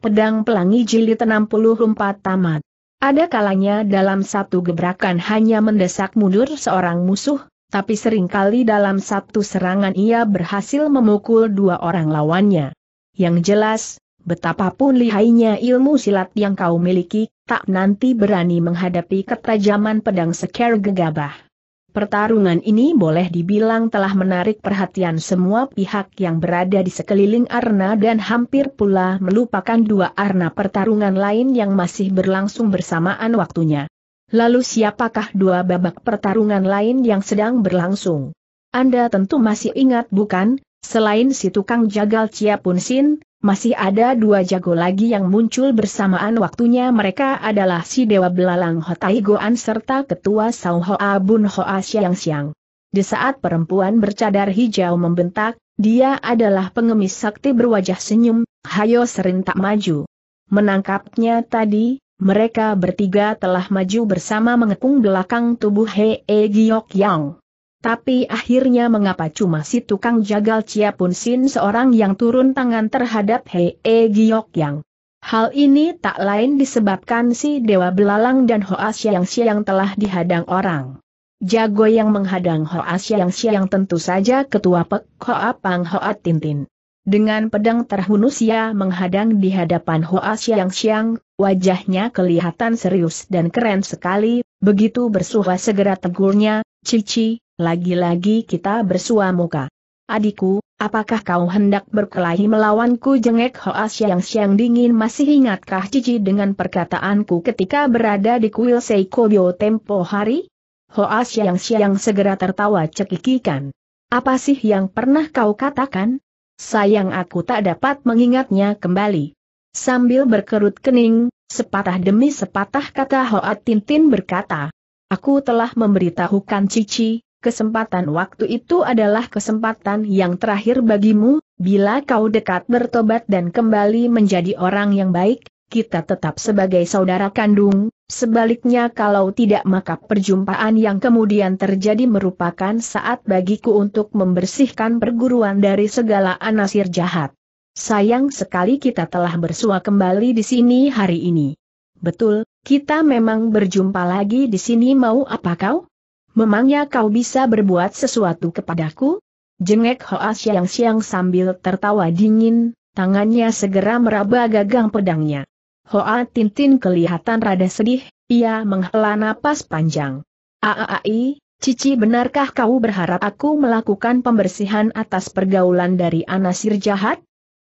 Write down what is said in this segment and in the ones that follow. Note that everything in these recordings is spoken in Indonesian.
Pedang Pelangi Jilid 64 Tamat. Ada kalanya dalam satu gebrakan hanya mendesak mundur seorang musuh, tapi seringkali dalam satu serangan ia berhasil memukul dua orang lawannya. Yang jelas, betapapun lihainya ilmu silat yang kau miliki, tak nanti berani menghadapi ketajaman pedang seker gegabah. Pertarungan ini boleh dibilang telah menarik perhatian semua pihak yang berada di sekeliling Arna dan hampir pula melupakan dua arna pertarungan lain yang masih berlangsung bersamaan waktunya. Lalu siapakah dua babak pertarungan lain yang sedang berlangsung? Anda tentu masih ingat bukan, Selain si tukang jagal Cia Pun Sin, masih ada dua jago lagi yang muncul bersamaan waktunya mereka adalah si Dewa Belalang Hotai Goan serta Ketua Sao Hoa Bun Hoa Siang Siang. Di saat perempuan bercadar hijau membentak, dia adalah pengemis sakti berwajah senyum, Hayo serintak maju. Menangkapnya tadi, mereka bertiga telah maju bersama mengepung belakang tubuh Hee Giok Yang. Tapi akhirnya mengapa cuma si tukang jagal Chia Pun Sin seorang yang turun tangan terhadap Hei E Giok Yang. Hal ini tak lain disebabkan si Dewa Belalang dan Hoa Siang Siang telah dihadang orang. Jago yang menghadang Hoa Siang Siang tentu saja ketua Pek Hoa Pang Hoa Tintin. Dengan pedang terhunus ia menghadang di hadapan Hoa Siang Siang, wajahnya kelihatan serius dan keren sekali, begitu bersuha segera tegurnya, Cici, lagi-lagi kita bersua muka. Adikku, apakah kau hendak berkelahi melawanku jengek hoas yang Siang dingin masih ingatkah Cici dengan perkataanku ketika berada di kuil Seikobyo tempo hari? Hoas yang Siang segera tertawa cekikikan. Apa sih yang pernah kau katakan? Sayang aku tak dapat mengingatnya kembali. Sambil berkerut kening, sepatah demi sepatah kata Hoat Tintin berkata. Aku telah memberitahukan Cici, kesempatan waktu itu adalah kesempatan yang terakhir bagimu, bila kau dekat bertobat dan kembali menjadi orang yang baik, kita tetap sebagai saudara kandung, sebaliknya kalau tidak maka perjumpaan yang kemudian terjadi merupakan saat bagiku untuk membersihkan perguruan dari segala anasir jahat. Sayang sekali kita telah bersua kembali di sini hari ini. Betul, kita memang berjumpa lagi di sini mau apa kau? Memangnya kau bisa berbuat sesuatu kepadaku? Jengek Hoa siang-siang sambil tertawa dingin, tangannya segera meraba gagang pedangnya. Hoa Tintin kelihatan rada sedih, ia menghela napas panjang. Aai, Cici benarkah kau berharap aku melakukan pembersihan atas pergaulan dari anasir jahat?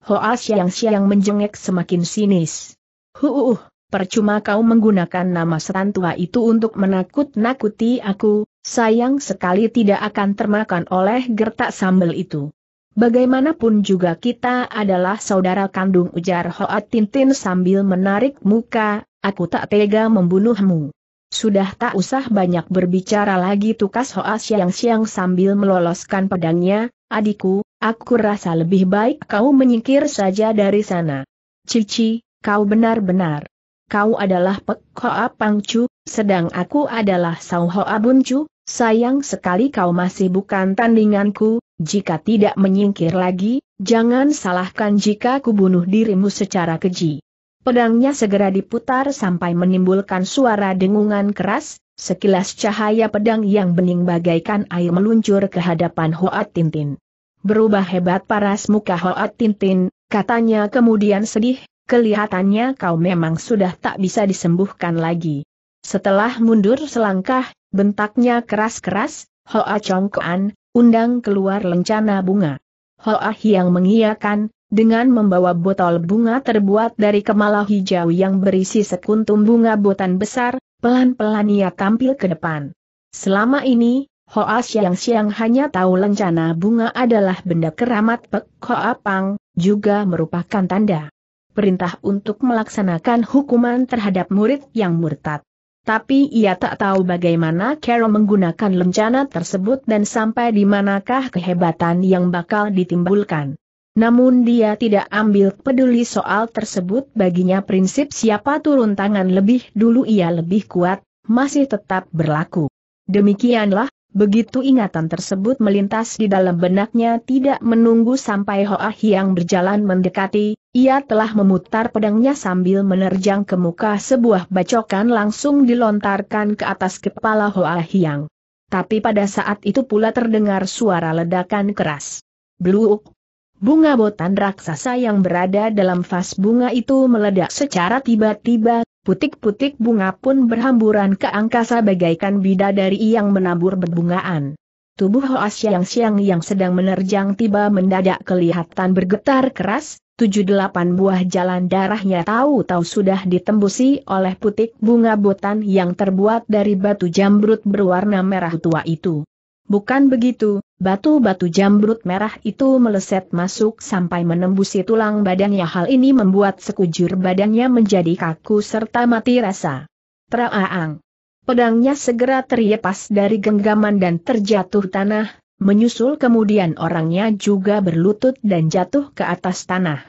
Hoa siang-siang menjengek semakin sinis. Huuuh, percuma kau menggunakan nama setan tua itu untuk menakut-nakuti aku, sayang sekali tidak akan termakan oleh gertak sambel itu. Bagaimanapun juga kita adalah saudara kandung ujar Hoat Tintin sambil menarik muka, aku tak tega membunuhmu. Sudah tak usah banyak berbicara lagi tukas Hoa siang-siang sambil meloloskan pedangnya, adikku, aku rasa lebih baik kau menyingkir saja dari sana. Cici, kau benar-benar kau adalah Pek Hoa Pangcu, sedang aku adalah Sao Hoa Buncu, sayang sekali kau masih bukan tandinganku, jika tidak menyingkir lagi, jangan salahkan jika kubunuh dirimu secara keji. Pedangnya segera diputar sampai menimbulkan suara dengungan keras, sekilas cahaya pedang yang bening bagaikan air meluncur ke hadapan Hoat Tintin. Berubah hebat paras muka Hoat Tintin, katanya kemudian sedih, kelihatannya kau memang sudah tak bisa disembuhkan lagi. Setelah mundur selangkah, bentaknya keras-keras, Hoa Chongkoan, undang keluar lencana bunga. Hoa yang mengiyakan, dengan membawa botol bunga terbuat dari kemala hijau yang berisi sekuntum bunga botan besar, pelan-pelan ia tampil ke depan. Selama ini, Hoa siang-siang hanya tahu lencana bunga adalah benda keramat Pek Hoa Pang, juga merupakan tanda perintah untuk melaksanakan hukuman terhadap murid yang murtad. Tapi ia tak tahu bagaimana Carol menggunakan lencana tersebut dan sampai di manakah kehebatan yang bakal ditimbulkan. Namun dia tidak ambil peduli soal tersebut baginya prinsip siapa turun tangan lebih dulu ia lebih kuat, masih tetap berlaku. Demikianlah, Begitu ingatan tersebut melintas di dalam benaknya tidak menunggu sampai Hoa Hiang berjalan mendekati, ia telah memutar pedangnya sambil menerjang ke muka sebuah bacokan langsung dilontarkan ke atas kepala Hoa Hiang. Tapi pada saat itu pula terdengar suara ledakan keras. Bluuk! Bunga botan raksasa yang berada dalam vas bunga itu meledak secara tiba-tiba, Putik-putik bunga pun berhamburan ke angkasa bagaikan bidadari yang menabur berbungaan. Tubuh Hoas Yang Siang yang sedang menerjang tiba mendadak kelihatan bergetar keras, tujuh delapan buah jalan darahnya tahu-tahu sudah ditembusi oleh putik bunga botan yang terbuat dari batu jambrut berwarna merah tua itu. Bukan begitu, batu-batu jambrut merah itu meleset masuk sampai menembusi tulang badannya hal ini membuat sekujur badannya menjadi kaku serta mati rasa. Traaang. Pedangnya segera terlepas dari genggaman dan terjatuh tanah, menyusul kemudian orangnya juga berlutut dan jatuh ke atas tanah.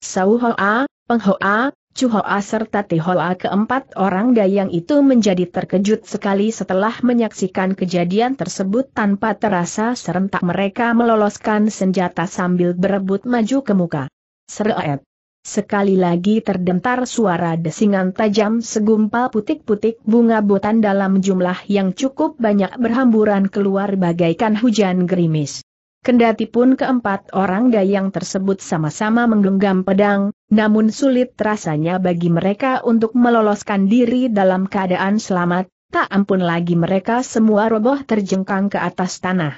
Sauhoa, penghoa, Hoa serta Tehoa keempat orang dayang itu menjadi terkejut sekali setelah menyaksikan kejadian tersebut tanpa terasa serentak mereka meloloskan senjata sambil berebut maju ke muka. Seret. Sekali lagi terdentar suara desingan tajam segumpal putik-putik bunga botan dalam jumlah yang cukup banyak berhamburan keluar bagaikan hujan gerimis. Kendati pun keempat orang dayang tersebut sama-sama menggenggam pedang, namun sulit rasanya bagi mereka untuk meloloskan diri dalam keadaan selamat, tak ampun lagi mereka semua roboh terjengkang ke atas tanah.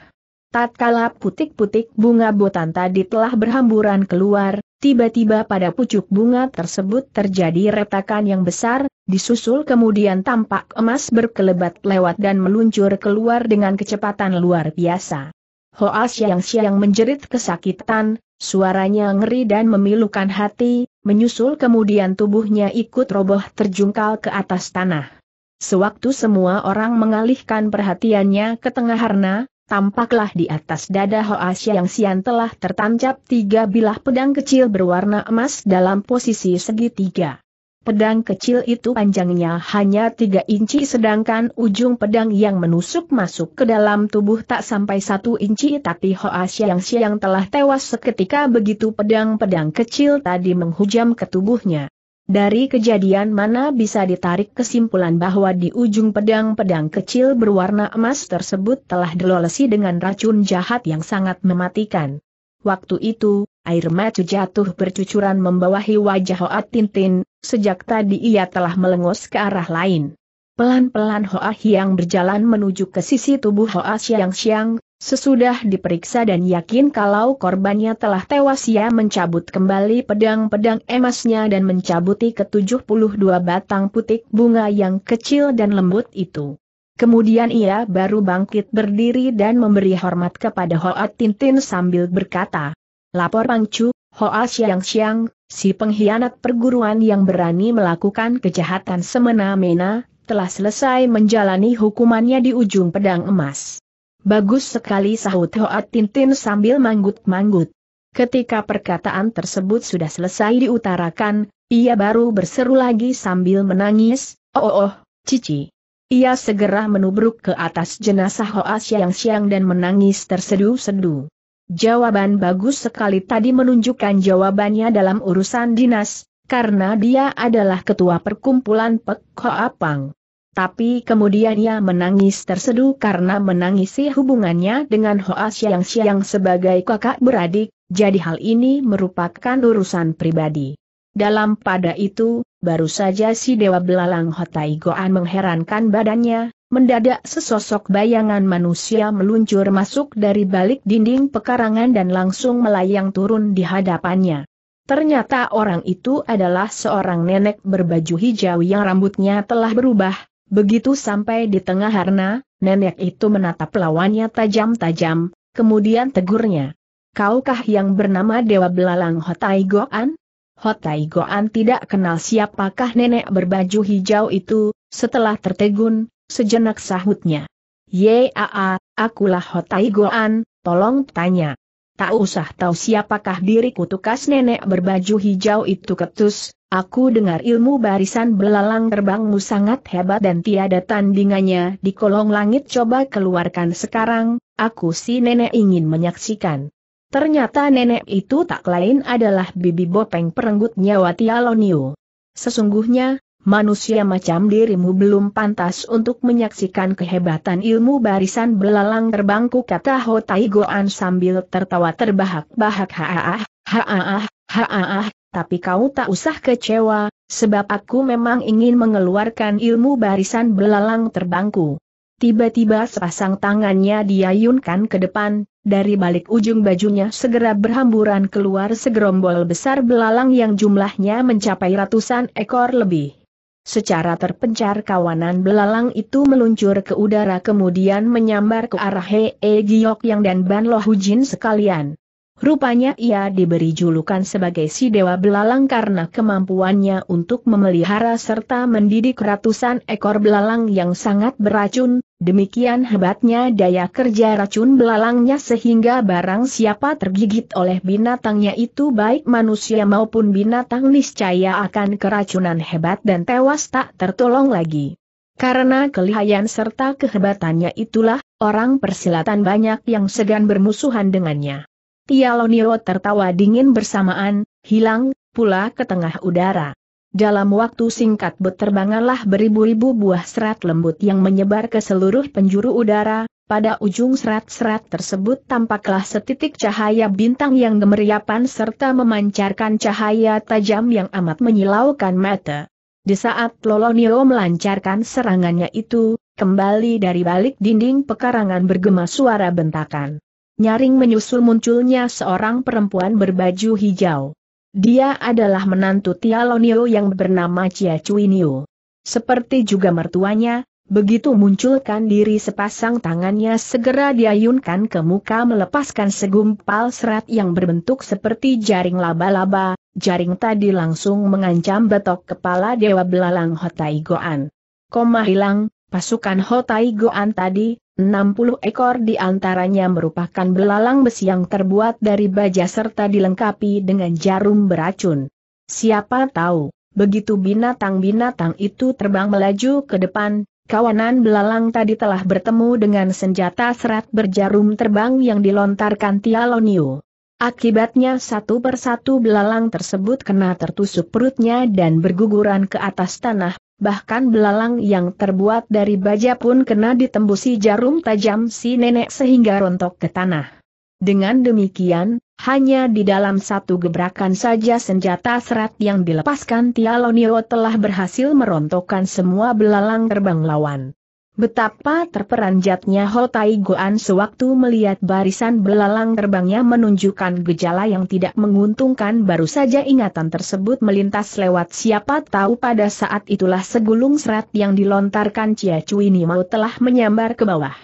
Tatkala putik-putik bunga botan tadi telah berhamburan keluar, tiba-tiba pada pucuk bunga tersebut terjadi retakan yang besar, disusul kemudian tampak emas berkelebat lewat dan meluncur keluar dengan kecepatan luar biasa. Hoa siang-siang menjerit kesakitan, suaranya ngeri dan memilukan hati, menyusul kemudian tubuhnya ikut roboh terjungkal ke atas tanah. Sewaktu semua orang mengalihkan perhatiannya ke tengah harna, tampaklah di atas dada Hoa Siang Sian telah tertancap tiga bilah pedang kecil berwarna emas dalam posisi segitiga. Pedang kecil itu panjangnya hanya tiga inci sedangkan ujung pedang yang menusuk masuk ke dalam tubuh tak sampai satu inci tapi Hoa Xiang Xiang telah tewas seketika begitu pedang-pedang kecil tadi menghujam ke tubuhnya. Dari kejadian mana bisa ditarik kesimpulan bahwa di ujung pedang-pedang kecil berwarna emas tersebut telah dilolesi dengan racun jahat yang sangat mematikan. Waktu itu, air mata jatuh bercucuran membawahi wajah Hoa Tintin, Sejak tadi ia telah melengos ke arah lain. Pelan-pelan Hoa Hiang berjalan menuju ke sisi tubuh Hoa Siang Siang, sesudah diperiksa dan yakin kalau korbannya telah tewas ia mencabut kembali pedang-pedang emasnya dan mencabuti ke-72 batang putik bunga yang kecil dan lembut itu. Kemudian ia baru bangkit berdiri dan memberi hormat kepada Hoa Tintin sambil berkata, Lapor Pangcu, Hoa Siang Siang, Si pengkhianat perguruan yang berani melakukan kejahatan semena-mena, telah selesai menjalani hukumannya di ujung pedang emas. Bagus sekali sahut Hoat Tintin sambil manggut-manggut. Ketika perkataan tersebut sudah selesai diutarakan, ia baru berseru lagi sambil menangis, oh oh, oh cici. Ia segera menubruk ke atas jenazah Hoa Siang Siang dan menangis terseduh-seduh. Jawaban bagus sekali tadi menunjukkan jawabannya dalam urusan dinas, karena dia adalah ketua perkumpulan Pek Apang. Tapi kemudian ia menangis terseduh karena menangisi hubungannya dengan Hoa yang siang sebagai kakak beradik, jadi hal ini merupakan urusan pribadi. Dalam pada itu, baru saja si Dewa Belalang Hotai Goan mengherankan badannya, Mendadak sesosok bayangan manusia meluncur masuk dari balik dinding pekarangan dan langsung melayang turun di hadapannya. Ternyata orang itu adalah seorang nenek berbaju hijau yang rambutnya telah berubah. Begitu sampai di tengah harna, nenek itu menatap lawannya tajam-tajam, kemudian tegurnya. Kaukah yang bernama Dewa Belalang Hotai Goan? Hotai Goan tidak kenal siapakah nenek berbaju hijau itu, setelah tertegun, sejenak sahutnya. Yaa, akulah Hotai Goan, tolong tanya. Tak usah tahu siapakah diriku tukas nenek berbaju hijau itu ketus, aku dengar ilmu barisan belalang terbangmu sangat hebat dan tiada tandingannya di kolong langit coba keluarkan sekarang, aku si nenek ingin menyaksikan. Ternyata nenek itu tak lain adalah bibi bopeng perenggut nyawa Tialonio. Sesungguhnya, manusia macam dirimu belum pantas untuk menyaksikan kehebatan ilmu barisan belalang terbangku kata Ho Tai Goan sambil tertawa terbahak-bahak Haaah, haaah, ah, haaah. Ah. tapi kau tak usah kecewa, sebab aku memang ingin mengeluarkan ilmu barisan belalang terbangku. Tiba-tiba sepasang tangannya diayunkan ke depan, dari balik ujung bajunya segera berhamburan keluar segerombol besar belalang yang jumlahnya mencapai ratusan ekor lebih. Secara terpencar kawanan belalang itu meluncur ke udara kemudian menyambar ke arah Hee Giok Yang dan Ban Lo Hujin sekalian. Rupanya ia diberi julukan sebagai si Dewa Belalang karena kemampuannya untuk memelihara serta mendidik ratusan ekor belalang yang sangat beracun, demikian hebatnya daya kerja racun belalangnya sehingga barang siapa tergigit oleh binatangnya itu baik manusia maupun binatang niscaya akan keracunan hebat dan tewas tak tertolong lagi. Karena kelihayan serta kehebatannya itulah, orang persilatan banyak yang segan bermusuhan dengannya. Tialonio tertawa dingin bersamaan, hilang, pula ke tengah udara. Dalam waktu singkat berterbanganlah beribu-ribu buah serat lembut yang menyebar ke seluruh penjuru udara, pada ujung serat-serat tersebut tampaklah setitik cahaya bintang yang gemeriapan serta memancarkan cahaya tajam yang amat menyilaukan mata. Di saat Lolonio melancarkan serangannya itu, kembali dari balik dinding pekarangan bergema suara bentakan nyaring menyusul munculnya seorang perempuan berbaju hijau. Dia adalah menantu Tialonio yang bernama Chia Cuinio. Seperti juga mertuanya, begitu munculkan diri sepasang tangannya segera diayunkan ke muka melepaskan segumpal serat yang berbentuk seperti jaring laba-laba, jaring tadi langsung mengancam betok kepala Dewa Belalang Hotai Goan. Koma hilang, pasukan Hotai Goan tadi, 60 ekor di antaranya merupakan belalang besi yang terbuat dari baja serta dilengkapi dengan jarum beracun. Siapa tahu, begitu binatang-binatang itu terbang melaju ke depan, kawanan belalang tadi telah bertemu dengan senjata serat berjarum terbang yang dilontarkan Tialonio. Akibatnya satu persatu belalang tersebut kena tertusuk perutnya dan berguguran ke atas tanah bahkan belalang yang terbuat dari baja pun kena ditembusi jarum tajam si nenek sehingga rontok ke tanah. Dengan demikian, hanya di dalam satu gebrakan saja senjata serat yang dilepaskan Tialonio telah berhasil merontokkan semua belalang terbang lawan. Betapa terperanjatnya Hotai Goan sewaktu melihat barisan belalang terbangnya menunjukkan gejala yang tidak menguntungkan baru saja ingatan tersebut melintas lewat siapa tahu pada saat itulah segulung serat yang dilontarkan Cia Cui mau telah menyambar ke bawah.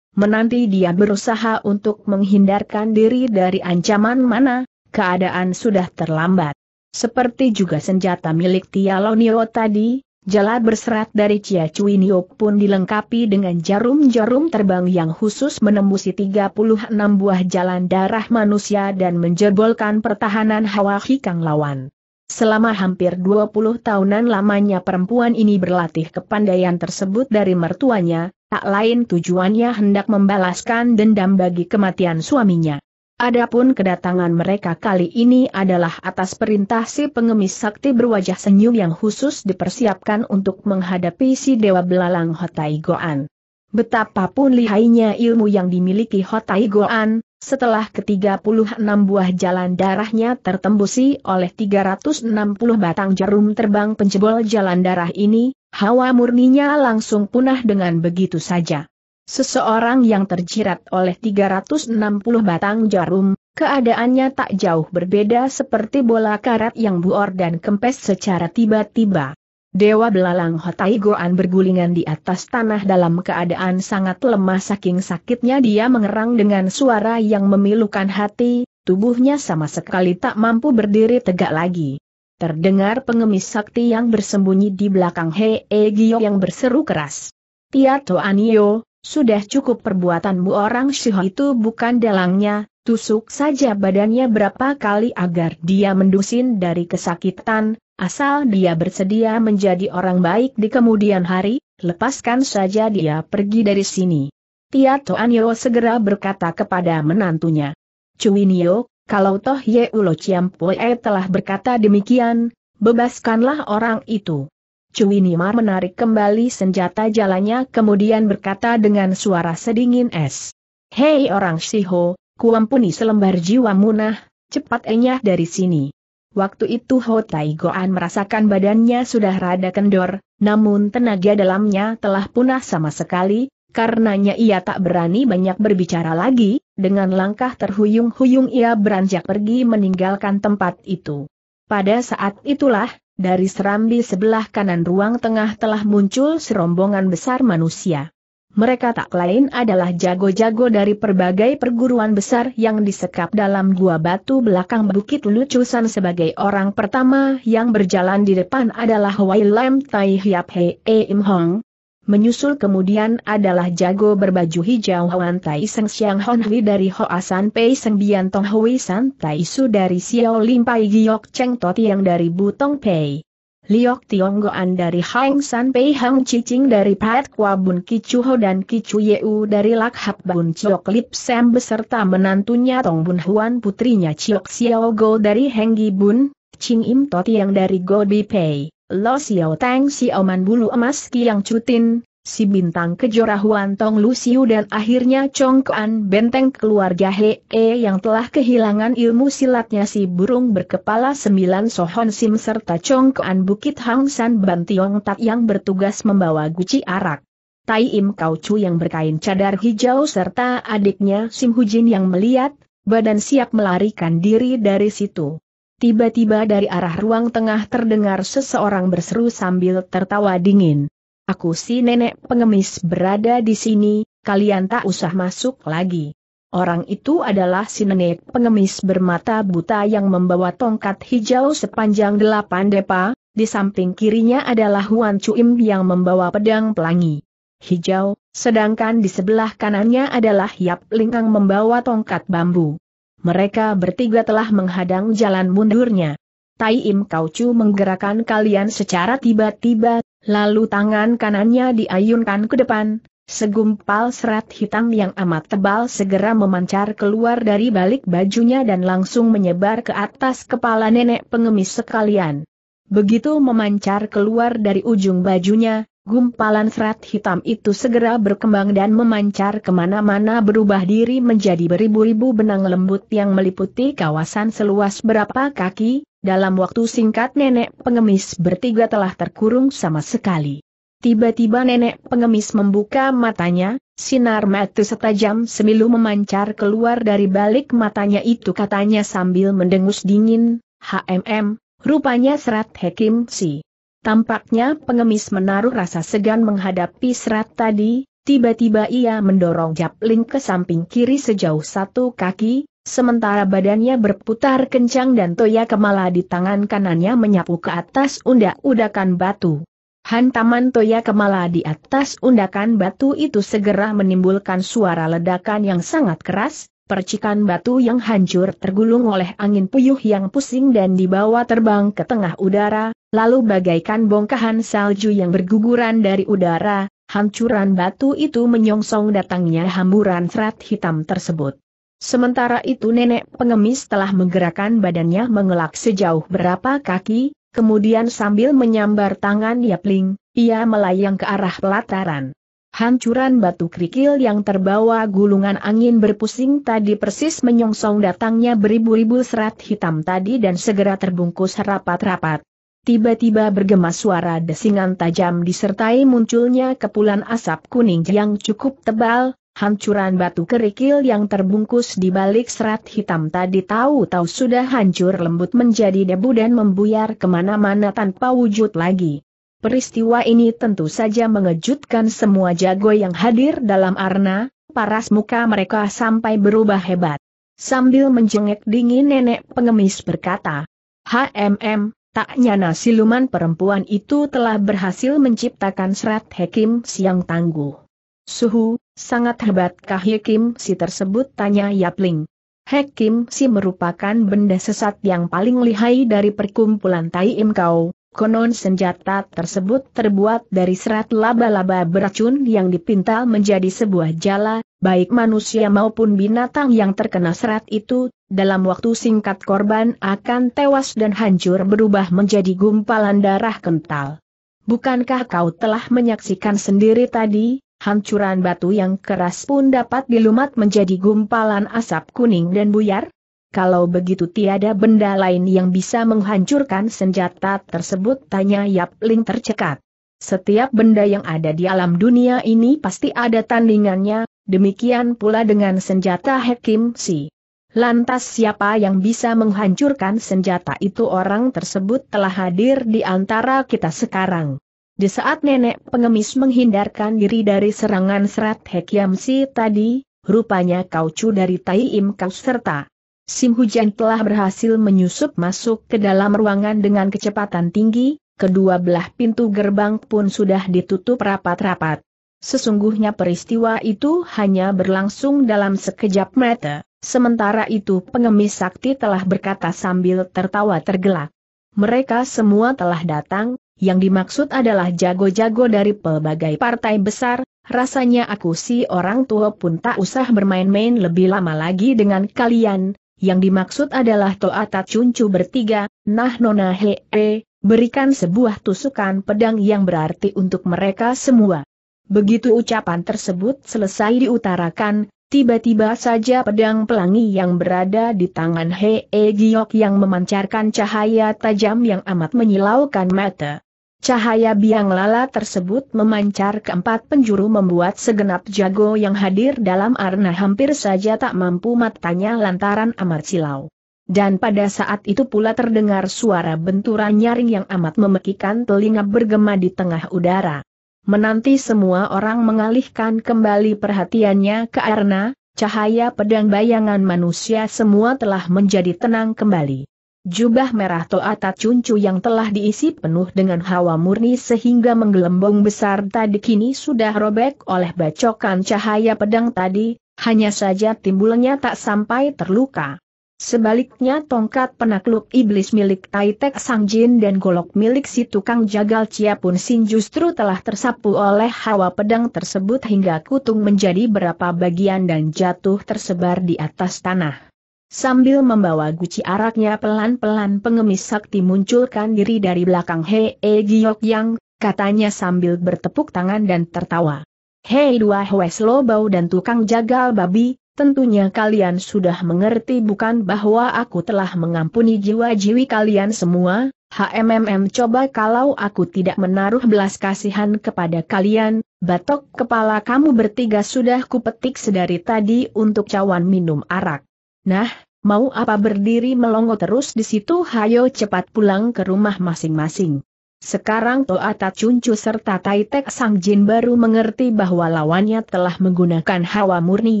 Menanti dia berusaha untuk menghindarkan diri dari ancaman mana, keadaan sudah terlambat. Seperti juga senjata milik Tialonio tadi, Jala berserat dari Cia Cuiniok pun dilengkapi dengan jarum-jarum terbang yang khusus menembusi 36 buah jalan darah manusia dan menjebolkan pertahanan Hawa Hikang lawan. Selama hampir 20 tahunan lamanya perempuan ini berlatih kepandaian tersebut dari mertuanya, tak lain tujuannya hendak membalaskan dendam bagi kematian suaminya. Adapun kedatangan mereka kali ini adalah atas perintah si pengemis sakti berwajah senyum yang khusus dipersiapkan untuk menghadapi si Dewa Belalang Hotai Goan. Betapapun lihainya ilmu yang dimiliki Hotai Goan, setelah ke-36 buah jalan darahnya tertembusi oleh 360 batang jarum terbang penjebol jalan darah ini, hawa murninya langsung punah dengan begitu saja. Seseorang yang terjerat oleh 360 batang jarum, keadaannya tak jauh berbeda seperti bola karat yang buor dan kempes secara tiba-tiba. Dewa belalang Hotai Goan bergulingan di atas tanah dalam keadaan sangat lemah saking sakitnya dia mengerang dengan suara yang memilukan hati, tubuhnya sama sekali tak mampu berdiri tegak lagi. Terdengar pengemis sakti yang bersembunyi di belakang Hei e Gyo yang berseru keras. Tia Toanio, sudah cukup perbuatanmu orang Syiho itu bukan dalangnya, tusuk saja badannya berapa kali agar dia mendusin dari kesakitan, asal dia bersedia menjadi orang baik di kemudian hari, lepaskan saja dia pergi dari sini. Tiato Anyo segera berkata kepada menantunya. Cuinio, kalau toh Ye Ulo Ciampoe telah berkata demikian, bebaskanlah orang itu. Cui Nimar menarik kembali senjata jalannya kemudian berkata dengan suara sedingin es. Hei orang Siho, kuampuni selembar jiwa nah, cepat enyah dari sini. Waktu itu Ho Tai Goan merasakan badannya sudah rada kendor, namun tenaga dalamnya telah punah sama sekali, karenanya ia tak berani banyak berbicara lagi, dengan langkah terhuyung-huyung ia beranjak pergi meninggalkan tempat itu. Pada saat itulah, dari serambi sebelah kanan ruang tengah telah muncul serombongan besar manusia. Mereka tak lain adalah jago-jago dari berbagai perguruan besar yang disekap dalam gua batu belakang Bukit Lucusan sebagai orang pertama yang berjalan di depan adalah Wai Lam Tai Hiap Hei Im Hong, Menyusul kemudian adalah jago berbaju hijau Huan Tai Seng Siang Hon Hui dari Hoasan Pei Seng Bian Tong Hui San Tai Su dari Xiao Lim Pai Giok Cheng Toti yang dari Butong Pei. Liok Tiong Goan dari Hang San Pei Hang Cicing dari Pat Kwa Bun Ho dan Ye Yeu dari Hap Bun Chiok Lip Sam beserta menantunya Tong Bun Huan putrinya Chiok Xiao Go dari Gi Bun, Ching Im Toti yang dari Go Bi Pei. Lo Xiao Tang si Oman Bulu Emas Kiang Cutin, si bintang kejora Huan Tong Lu Siu dan akhirnya Chong Kuan benteng keluarga He E yang telah kehilangan ilmu silatnya si burung berkepala sembilan Sohon Sim serta Chong Kuan Bukit Hang San Bantiong Tak yang bertugas membawa guci arak. Tai Im Kau Chu yang berkain cadar hijau serta adiknya Sim Hujin yang melihat, badan siap melarikan diri dari situ. Tiba-tiba dari arah ruang tengah terdengar seseorang berseru sambil tertawa dingin. Aku si nenek pengemis berada di sini, kalian tak usah masuk lagi. Orang itu adalah si nenek pengemis bermata buta yang membawa tongkat hijau sepanjang delapan depa, di samping kirinya adalah Huan Cuim yang membawa pedang pelangi hijau, sedangkan di sebelah kanannya adalah Yap Lingkang membawa tongkat bambu mereka bertiga telah menghadang jalan mundurnya. Tai Im Kau menggerakkan kalian secara tiba-tiba, lalu tangan kanannya diayunkan ke depan, segumpal serat hitam yang amat tebal segera memancar keluar dari balik bajunya dan langsung menyebar ke atas kepala nenek pengemis sekalian. Begitu memancar keluar dari ujung bajunya, Gumpalan serat hitam itu segera berkembang dan memancar kemana-mana berubah diri menjadi beribu-ribu benang lembut yang meliputi kawasan seluas berapa kaki, dalam waktu singkat nenek pengemis bertiga telah terkurung sama sekali. Tiba-tiba nenek pengemis membuka matanya, sinar mata setajam semilu memancar keluar dari balik matanya itu katanya sambil mendengus dingin, HMM, rupanya serat Hekim sih. Tampaknya pengemis menaruh rasa segan menghadapi serat tadi, tiba-tiba ia mendorong Japling ke samping kiri sejauh satu kaki, sementara badannya berputar kencang dan Toya Kemala di tangan kanannya menyapu ke atas undak-undakan batu. Hantaman Toya Kemala di atas undakan batu itu segera menimbulkan suara ledakan yang sangat keras, percikan batu yang hancur tergulung oleh angin puyuh yang pusing dan dibawa terbang ke tengah udara, lalu bagaikan bongkahan salju yang berguguran dari udara, hancuran batu itu menyongsong datangnya hamburan serat hitam tersebut. Sementara itu nenek pengemis telah menggerakkan badannya mengelak sejauh berapa kaki, kemudian sambil menyambar tangan Yapling, ia melayang ke arah pelataran. Hancuran batu kerikil yang terbawa gulungan angin berpusing tadi persis menyongsong datangnya beribu-ribu serat hitam tadi dan segera terbungkus rapat-rapat tiba-tiba bergema suara desingan tajam disertai munculnya kepulan asap kuning yang cukup tebal, hancuran batu kerikil yang terbungkus di balik serat hitam tadi tahu-tahu sudah hancur lembut menjadi debu dan membuyar kemana-mana tanpa wujud lagi. Peristiwa ini tentu saja mengejutkan semua jago yang hadir dalam arena, paras muka mereka sampai berubah hebat. Sambil menjengek dingin nenek pengemis berkata, HMM, Tak nyana siluman perempuan itu telah berhasil menciptakan serat Hekim siang tangguh. Suhu, sangat hebat hebatkah Hekim si tersebut tanya Yapling. Hekim si merupakan benda sesat yang paling lihai dari perkumpulan Tai kau. Konon senjata tersebut terbuat dari serat laba-laba beracun yang dipintal menjadi sebuah jala, baik manusia maupun binatang yang terkena serat itu dalam waktu singkat korban akan tewas dan hancur berubah menjadi gumpalan darah kental. Bukankah kau telah menyaksikan sendiri tadi, hancuran batu yang keras pun dapat dilumat menjadi gumpalan asap kuning dan buyar? Kalau begitu tiada benda lain yang bisa menghancurkan senjata tersebut tanya Yap Ling tercekat. Setiap benda yang ada di alam dunia ini pasti ada tandingannya, demikian pula dengan senjata Hakim Si. Lantas siapa yang bisa menghancurkan senjata itu orang tersebut telah hadir di antara kita sekarang. Di saat nenek pengemis menghindarkan diri dari serangan serat Hekiamsi tadi, rupanya kau kaucu dari Tai Im Kau serta Sim Hujan telah berhasil menyusup masuk ke dalam ruangan dengan kecepatan tinggi, kedua belah pintu gerbang pun sudah ditutup rapat-rapat. Sesungguhnya peristiwa itu hanya berlangsung dalam sekejap mata. Sementara itu pengemis sakti telah berkata sambil tertawa tergelak. Mereka semua telah datang, yang dimaksud adalah jago-jago dari pelbagai partai besar, rasanya aku si orang tua pun tak usah bermain-main lebih lama lagi dengan kalian, yang dimaksud adalah Toata Cuncu bertiga, nah Nona Hee, -he, berikan sebuah tusukan pedang yang berarti untuk mereka semua. Begitu ucapan tersebut selesai diutarakan, Tiba-tiba saja pedang pelangi yang berada di tangan Hee Giok yang memancarkan cahaya tajam yang amat menyilaukan mata. Cahaya biang lala tersebut memancar ke empat penjuru membuat segenap jago yang hadir dalam arena hampir saja tak mampu matanya lantaran amat silau. Dan pada saat itu pula terdengar suara benturan nyaring yang amat memekikan telinga bergema di tengah udara menanti semua orang mengalihkan kembali perhatiannya ke Arna, cahaya pedang bayangan manusia semua telah menjadi tenang kembali. Jubah merah Toata Cuncu yang telah diisi penuh dengan hawa murni sehingga menggelembung besar tadi kini sudah robek oleh bacokan cahaya pedang tadi, hanya saja timbulnya tak sampai terluka. Sebaliknya tongkat penakluk iblis milik Taitek Sangjin dan golok milik si tukang jagal Cia Pun Sin justru telah tersapu oleh hawa pedang tersebut hingga kutung menjadi berapa bagian dan jatuh tersebar di atas tanah. Sambil membawa guci araknya pelan-pelan pengemis sakti munculkan diri dari belakang Hei e Giyok Yang, katanya sambil bertepuk tangan dan tertawa. Hei dua Hwes Lobau dan tukang jagal babi, Tentunya kalian sudah mengerti bukan bahwa aku telah mengampuni jiwa-jiwi kalian semua, HMMM coba kalau aku tidak menaruh belas kasihan kepada kalian, batok kepala kamu bertiga sudah kupetik sedari tadi untuk cawan minum arak. Nah, mau apa berdiri melongo terus di situ hayo cepat pulang ke rumah masing-masing. Sekarang Toa Tacuncu serta Tai Tek Sang Jin baru mengerti bahwa lawannya telah menggunakan hawa murni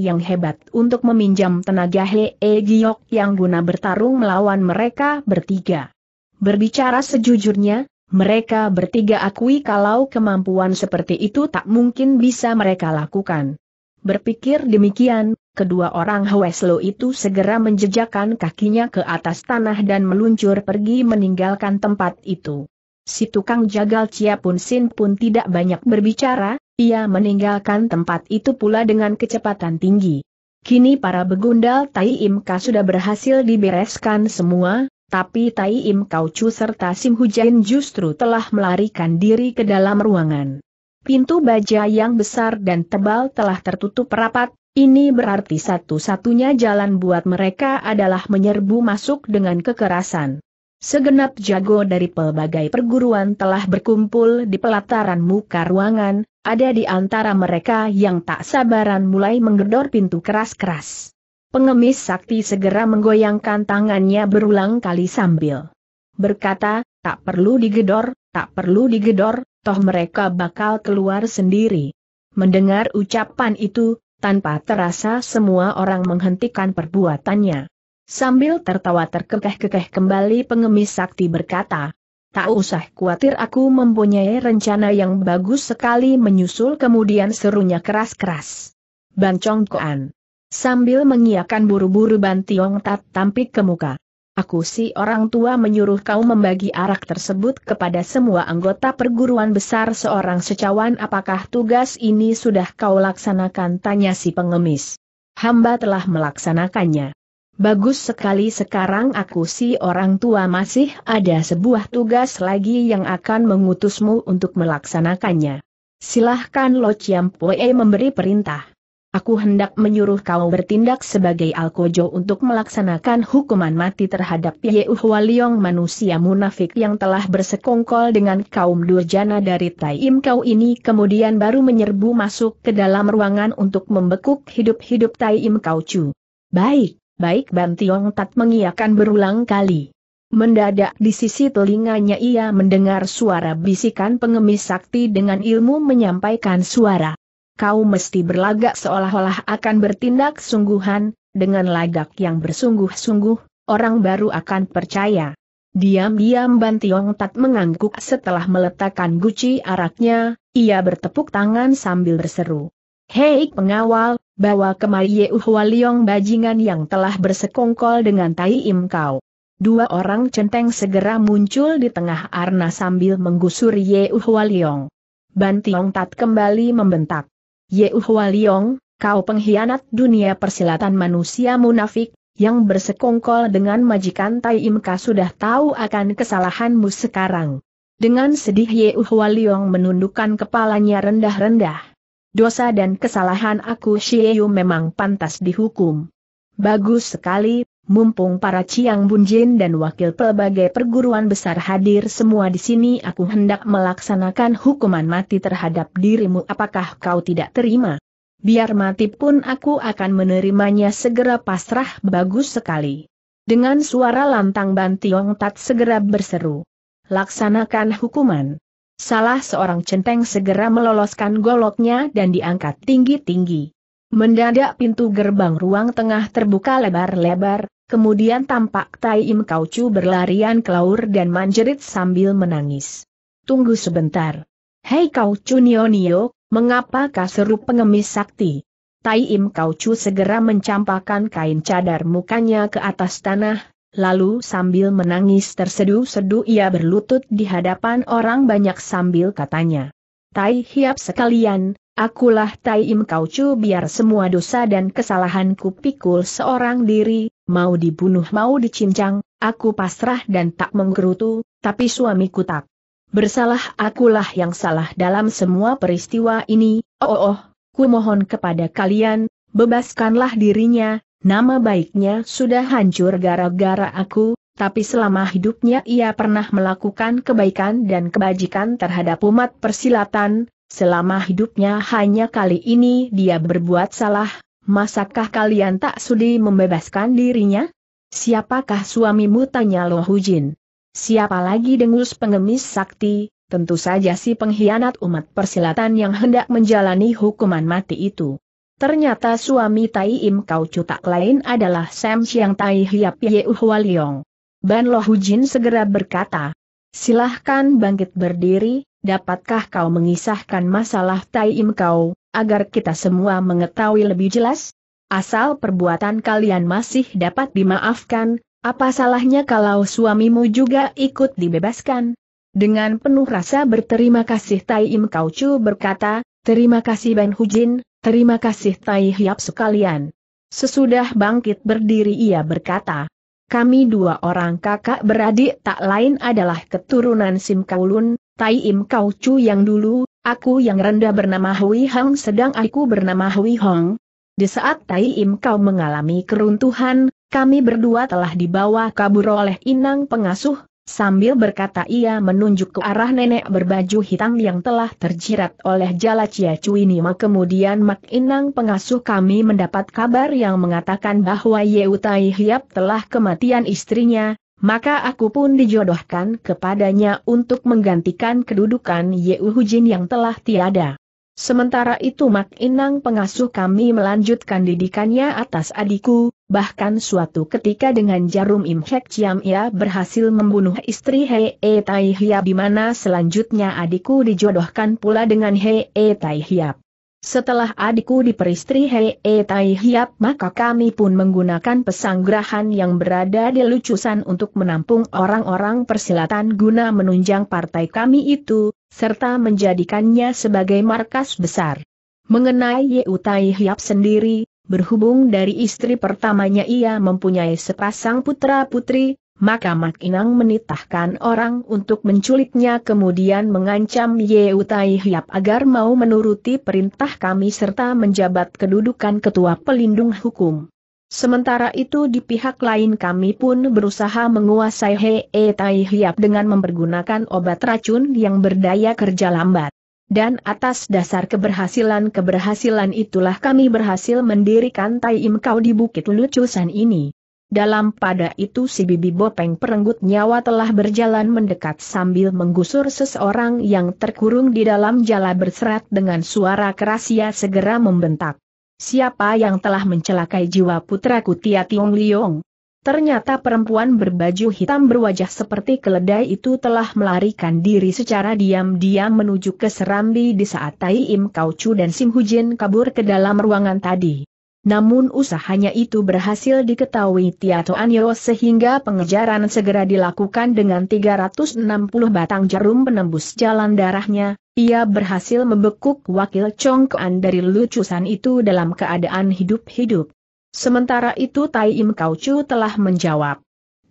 yang hebat untuk meminjam tenaga Hee Giok yang guna bertarung melawan mereka bertiga. Berbicara sejujurnya, mereka bertiga akui kalau kemampuan seperti itu tak mungkin bisa mereka lakukan. Berpikir demikian, kedua orang Hweslo itu segera menjejakkan kakinya ke atas tanah dan meluncur pergi meninggalkan tempat itu. Si tukang jagal Cia Pun Sin pun tidak banyak berbicara, ia meninggalkan tempat itu pula dengan kecepatan tinggi. Kini para begundal Tai Im Ka sudah berhasil dibereskan semua, tapi Tai Im Kau Chu serta Sim Hujain justru telah melarikan diri ke dalam ruangan. Pintu baja yang besar dan tebal telah tertutup rapat, ini berarti satu-satunya jalan buat mereka adalah menyerbu masuk dengan kekerasan. Segenap jago dari pelbagai perguruan telah berkumpul di pelataran muka ruangan, ada di antara mereka yang tak sabaran mulai menggedor pintu keras-keras. Pengemis sakti segera menggoyangkan tangannya berulang kali sambil berkata, tak perlu digedor, tak perlu digedor, toh mereka bakal keluar sendiri. Mendengar ucapan itu, tanpa terasa semua orang menghentikan perbuatannya. Sambil tertawa terkekeh-kekeh kembali pengemis sakti berkata, Tak usah khawatir aku mempunyai rencana yang bagus sekali menyusul kemudian serunya keras-keras. Chong Koan. Sambil mengiakan buru-buru Tiong Tat tampik ke muka. Aku si orang tua menyuruh kau membagi arak tersebut kepada semua anggota perguruan besar seorang secawan apakah tugas ini sudah kau laksanakan tanya si pengemis. Hamba telah melaksanakannya. Bagus sekali sekarang aku si orang tua masih ada sebuah tugas lagi yang akan mengutusmu untuk melaksanakannya. Silahkan Lo Chiam Pue memberi perintah. Aku hendak menyuruh kau bertindak sebagai Alkojo untuk melaksanakan hukuman mati terhadap Ye Uhwaliong manusia munafik yang telah bersekongkol dengan kaum durjana dari Taim Kau ini kemudian baru menyerbu masuk ke dalam ruangan untuk membekuk hidup-hidup Taim Kau Chu. Baik. Baik Ban Tiong Tat mengiakan berulang kali. Mendadak di sisi telinganya ia mendengar suara bisikan pengemis sakti dengan ilmu menyampaikan suara. Kau mesti berlagak seolah-olah akan bertindak sungguhan, dengan lagak yang bersungguh-sungguh, orang baru akan percaya. Diam-diam Ban Tiong Tat mengangguk setelah meletakkan guci araknya, ia bertepuk tangan sambil berseru. Hei pengawal, bawa kemari Yeu Hualiong bajingan yang telah bersekongkol dengan Tai Im Kau. Dua orang centeng segera muncul di tengah arna sambil menggusur Yeu Hualiong. Bantiong Tat kembali membentak. Yeu Hualiong, kau pengkhianat dunia persilatan manusia munafik, yang bersekongkol dengan majikan Tai Im Kau sudah tahu akan kesalahanmu sekarang. Dengan sedih Yeu Hualiong menundukkan kepalanya rendah-rendah. Dosa dan kesalahan aku Shieyu memang pantas dihukum. Bagus sekali, mumpung para Ciang Bunjin dan wakil pelbagai perguruan besar hadir semua di sini aku hendak melaksanakan hukuman mati terhadap dirimu apakah kau tidak terima? Biar mati pun aku akan menerimanya segera pasrah bagus sekali. Dengan suara lantang Bantiong Tat segera berseru. Laksanakan hukuman. Salah seorang centeng segera meloloskan goloknya dan diangkat tinggi-tinggi. Mendadak pintu gerbang ruang tengah terbuka lebar-lebar, kemudian tampak Tai Im Kaucu berlarian kelaur dan manjerit sambil menangis. Tunggu sebentar. Hei Kaucu Nio, mengapa seru pengemis sakti? Tai Im Kaucu segera mencampakkan kain cadar mukanya ke atas tanah, lalu sambil menangis terseduh-seduh ia berlutut di hadapan orang banyak sambil katanya. Tai hiap sekalian, akulah Tai Im Kau biar semua dosa dan kesalahanku pikul seorang diri, mau dibunuh mau dicincang, aku pasrah dan tak menggerutu, tapi suamiku tak. Bersalah akulah yang salah dalam semua peristiwa ini, oh, oh, oh ku mohon kepada kalian, bebaskanlah dirinya, Nama baiknya sudah hancur gara-gara aku, tapi selama hidupnya ia pernah melakukan kebaikan dan kebajikan terhadap umat persilatan, selama hidupnya hanya kali ini dia berbuat salah, masakah kalian tak sudi membebaskan dirinya? Siapakah suamimu tanya Lo Hujin? Siapa lagi dengus pengemis sakti, tentu saja si pengkhianat umat persilatan yang hendak menjalani hukuman mati itu. Ternyata suami Tai Im Kau Chu tak lain adalah Sam Siang Tai Hiap Ye Uhwaliong. Ban Lo Hujin segera berkata, silahkan bangkit berdiri, dapatkah kau mengisahkan masalah Tai Im Kau, agar kita semua mengetahui lebih jelas? Asal perbuatan kalian masih dapat dimaafkan, apa salahnya kalau suamimu juga ikut dibebaskan? Dengan penuh rasa berterima kasih Tai Im Kau Chu berkata, terima kasih Ban Hujin, Terima kasih Tai Hiap sekalian. Sesudah bangkit berdiri ia berkata, kami dua orang kakak beradik tak lain adalah keturunan Sim Kaulun, Tai Im Kau Chu yang dulu, aku yang rendah bernama Hui Hang sedang aku bernama Hui Hong. Di saat Tai Im Kau mengalami keruntuhan, kami berdua telah dibawa kabur oleh inang pengasuh, Sambil berkata ia menunjuk ke arah nenek berbaju hitam yang telah terjirat oleh jala Chia Cuini maka kemudian Mak Inang pengasuh kami mendapat kabar yang mengatakan bahwa Yeu Tai Hiap telah kematian istrinya, maka aku pun dijodohkan kepadanya untuk menggantikan kedudukan Yeu Hujin yang telah tiada. Sementara itu Mak Inang pengasuh kami melanjutkan didikannya atas adikku, bahkan suatu ketika dengan jarum imhek ciam ia berhasil membunuh istri Hei e Tai Hiap di mana selanjutnya adikku dijodohkan pula dengan Hei e Tai Hiap. Setelah adikku diperistri Hei e Tai Hiap maka kami pun menggunakan pesanggrahan yang berada di lucusan untuk menampung orang-orang persilatan guna menunjang partai kami itu, serta menjadikannya sebagai markas besar. Mengenai Ye Utai Hiap sendiri, berhubung dari istri pertamanya ia mempunyai sepasang putra-putri, maka Mak Inang menitahkan orang untuk menculiknya kemudian mengancam Ye Utai Hiap agar mau menuruti perintah kami serta menjabat kedudukan ketua pelindung hukum. Sementara itu di pihak lain kami pun berusaha menguasai Hei e Tai Hiap dengan mempergunakan obat racun yang berdaya kerja lambat. Dan atas dasar keberhasilan-keberhasilan itulah kami berhasil mendirikan Tai Im Kau di Bukit Lucusan ini. Dalam pada itu si Bibi Bopeng perenggut nyawa telah berjalan mendekat sambil menggusur seseorang yang terkurung di dalam jala berserat dengan suara keras ia segera membentak. Siapa yang telah mencelakai jiwa putraku Tia Tiong Liong? Ternyata perempuan berbaju hitam berwajah seperti keledai itu telah melarikan diri secara diam-diam menuju ke Serambi di saat Tai Im Kau dan Sim Hujin kabur ke dalam ruangan tadi. Namun usahanya itu berhasil diketahui Tiato Anyo sehingga pengejaran segera dilakukan dengan 360 batang jarum penembus jalan darahnya, ia berhasil membekuk wakil congkoan dari lucusan itu dalam keadaan hidup-hidup. Sementara itu Tai Im Kaucu telah menjawab.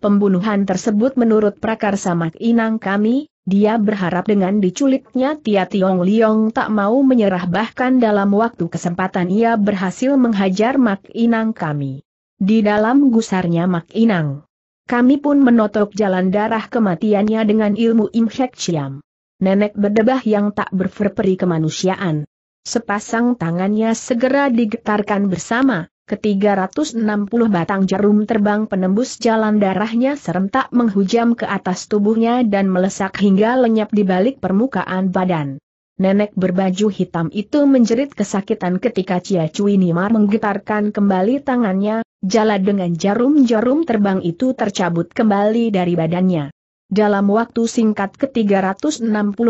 Pembunuhan tersebut menurut prakarsa Mak Inang kami, dia berharap dengan diculiknya Tia Tiong Liong tak mau menyerah bahkan dalam waktu kesempatan ia berhasil menghajar Mak Inang kami. Di dalam gusarnya Mak Inang. Kami pun menotok jalan darah kematiannya dengan ilmu Imhek Chiam. Nenek berdebah yang tak berferperi kemanusiaan. Sepasang tangannya segera digetarkan bersama, Ketiga ratus enam puluh batang jarum terbang penembus jalan darahnya serentak menghujam ke atas tubuhnya dan melesak hingga lenyap di balik permukaan badan. Nenek berbaju hitam itu menjerit kesakitan ketika Cia Cui Nimar menggetarkan kembali tangannya, jala dengan jarum-jarum terbang itu tercabut kembali dari badannya. Dalam waktu singkat ke-360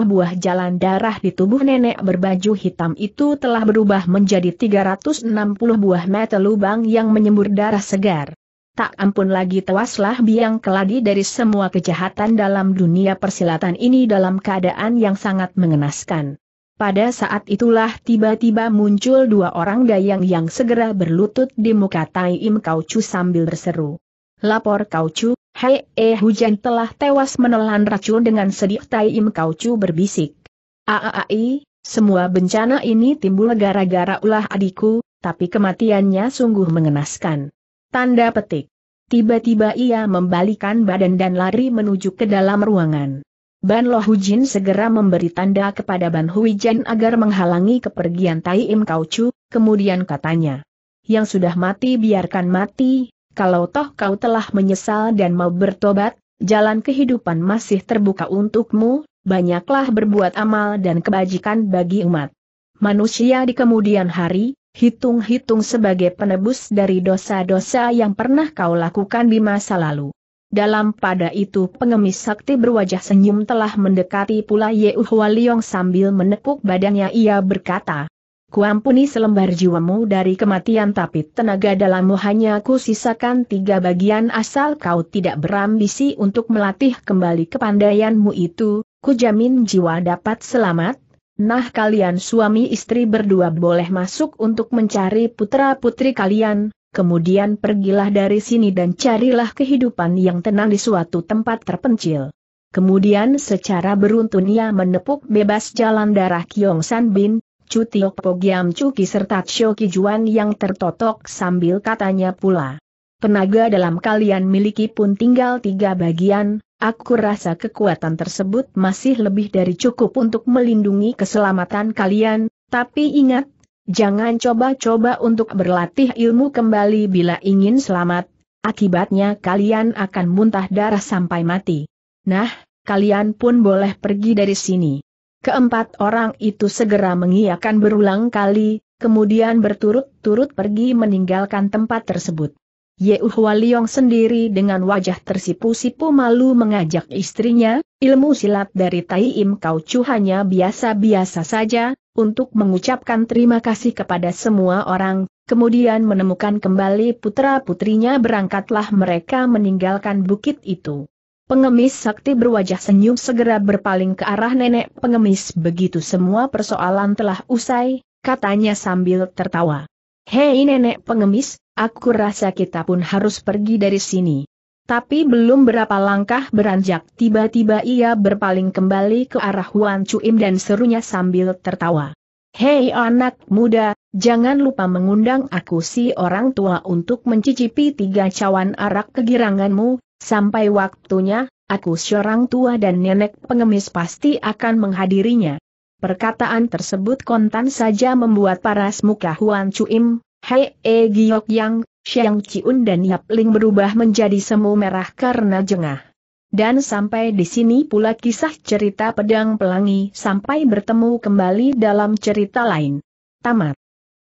buah jalan darah di tubuh nenek berbaju hitam itu telah berubah menjadi 360 buah mata lubang yang menyembur darah segar. Tak ampun lagi tewaslah biang keladi dari semua kejahatan dalam dunia persilatan ini dalam keadaan yang sangat mengenaskan. Pada saat itulah tiba-tiba muncul dua orang dayang yang segera berlutut di muka Tai Im Kau Chu sambil berseru. Lapor Kaucu, hei eh hujan telah tewas menelan racun dengan sedih Kau Kaucu berbisik. Aaai, semua bencana ini timbul gara-gara ulah adikku, tapi kematiannya sungguh mengenaskan. Tanda petik. Tiba-tiba ia membalikan badan dan lari menuju ke dalam ruangan. Ban Lo Hujin segera memberi tanda kepada Ban Huijan agar menghalangi kepergian Tai Im Kaucu, kemudian katanya. Yang sudah mati biarkan mati, kalau toh kau telah menyesal dan mau bertobat, jalan kehidupan masih terbuka untukmu, banyaklah berbuat amal dan kebajikan bagi umat. Manusia di kemudian hari, hitung-hitung sebagai penebus dari dosa-dosa yang pernah kau lakukan di masa lalu. Dalam pada itu pengemis sakti berwajah senyum telah mendekati pula Yeuh Liong sambil menepuk badannya ia berkata, kuampuni selembar jiwamu dari kematian tapi tenaga dalammu hanya ku sisakan tiga bagian asal kau tidak berambisi untuk melatih kembali kepandaianmu itu, ku jamin jiwa dapat selamat, Nah kalian suami istri berdua boleh masuk untuk mencari putra-putri kalian, kemudian pergilah dari sini dan carilah kehidupan yang tenang di suatu tempat terpencil. Kemudian secara beruntun ia menepuk bebas jalan darah Kiong San Bin, Cutiok Tiok cuki serta Chio Kijuan yang tertotok sambil katanya pula. Tenaga dalam kalian miliki pun tinggal tiga bagian, aku rasa kekuatan tersebut masih lebih dari cukup untuk melindungi keselamatan kalian, tapi ingat, jangan coba-coba untuk berlatih ilmu kembali bila ingin selamat, akibatnya kalian akan muntah darah sampai mati. Nah, kalian pun boleh pergi dari sini. Keempat orang itu segera mengiakan berulang kali, kemudian berturut-turut pergi meninggalkan tempat tersebut. Ye Liong sendiri dengan wajah tersipu-sipu malu mengajak istrinya, ilmu silat dari Tai Im Kau Chu hanya biasa-biasa saja, untuk mengucapkan terima kasih kepada semua orang, kemudian menemukan kembali putra-putrinya berangkatlah mereka meninggalkan bukit itu. Pengemis sakti berwajah senyum segera berpaling ke arah nenek pengemis begitu semua persoalan telah usai, katanya sambil tertawa. Hei nenek pengemis, aku rasa kita pun harus pergi dari sini. Tapi belum berapa langkah beranjak tiba-tiba ia berpaling kembali ke arah Huan Cuim dan serunya sambil tertawa. Hei anak muda, jangan lupa mengundang aku si orang tua untuk mencicipi tiga cawan arak kegiranganmu, Sampai waktunya, aku seorang tua dan nenek pengemis pasti akan menghadirinya. Perkataan tersebut kontan saja membuat paras muka Huan Chuim, Hei E Giok Yang, Xiang Ciun dan Yap Ling berubah menjadi semu merah karena jengah. Dan sampai di sini pula kisah cerita pedang pelangi sampai bertemu kembali dalam cerita lain. Tamat.